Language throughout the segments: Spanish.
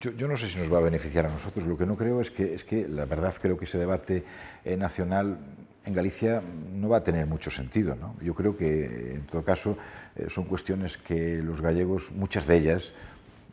Yo, no sé si nos va a beneficiar a nosotros. Lo que no creo es que, es que, la verdad, creo que ese debate eh, nacional en Galicia no va a tener mucho sentido. Yo creo que, en todo caso, eh, son cuestiones que los gallegos, muchas de ellas,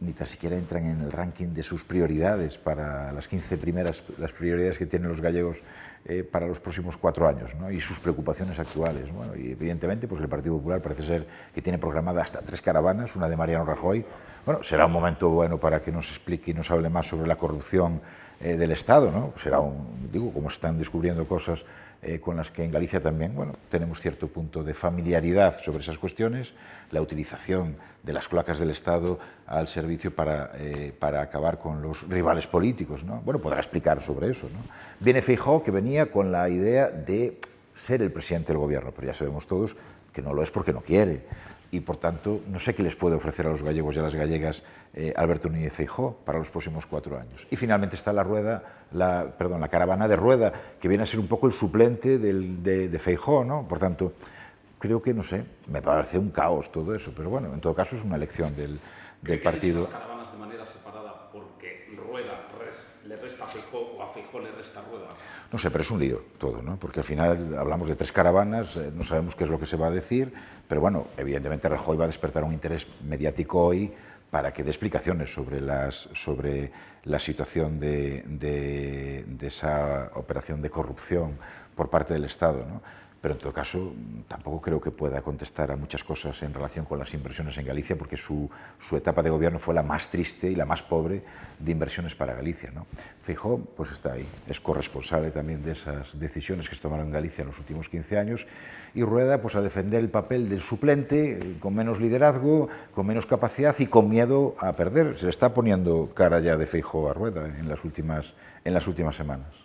ni tan siquiera entran en el ranking de sus prioridades para las 15 primeras, las prioridades que tienen los gallegos eh, para los próximos cuatro años y sus preocupaciones actuales. y evidentemente pues el Partido Popular parece ser que tiene programada hasta tres caravanas, una de Mariano Rajoy. Bueno, será un momento bueno para que nos explique y nos hable más sobre la corrupción eh, del Estado, ¿no? Será un, digo, como están descubriendo cosas eh, con las que en Galicia también, bueno, tenemos cierto punto de familiaridad sobre esas cuestiones, la utilización de las placas del Estado al servicio para, eh, para acabar con los rivales políticos, ¿no? Bueno, podrá explicar sobre eso, ¿no? Viene Feijóo que venía con la idea de ser el presidente del gobierno, pero ya sabemos todos que no lo es porque no quiere y por tanto no sé qué les puede ofrecer a los gallegos y a las gallegas eh, Alberto Núñez Feijó para los próximos cuatro años. Y finalmente está la rueda, la, perdón, la caravana de rueda, que viene a ser un poco el suplente de, de Feijó, ¿no? Por tanto, creo que, no sé, me parece un caos todo eso, pero bueno, en todo caso es una elección del, del partido. de manera separada porque rueda le resta o a le resta Rueda? No sé, pero es un lío todo, ¿no? Porque al final hablamos de tres caravanas, eh, no sabemos qué es lo que se va a decir, pero bueno, evidentemente Rajoy va a despertar un interés mediático hoy para que dé explicaciones sobre, las, sobre la situación de, de esa operación de corrupción por parte del Estado. ¿no? pero en todo caso tampoco creo que pueda contestar a muchas cosas en relación con las inversiones en Galicia, porque su, etapa de gobierno fue la más triste y la más pobre de inversiones para Galicia. ¿no? Fijó, pues está ahí, es corresponsable también de esas decisiones que se tomaron en Galicia en los últimos 15 años, y Rueda pues a defender el papel del suplente, eh, con menos liderazgo, con menos capacidad y con miedo a perder. Se le está poniendo cara ya de Feijóo a Rueda en las últimas, en las últimas semanas.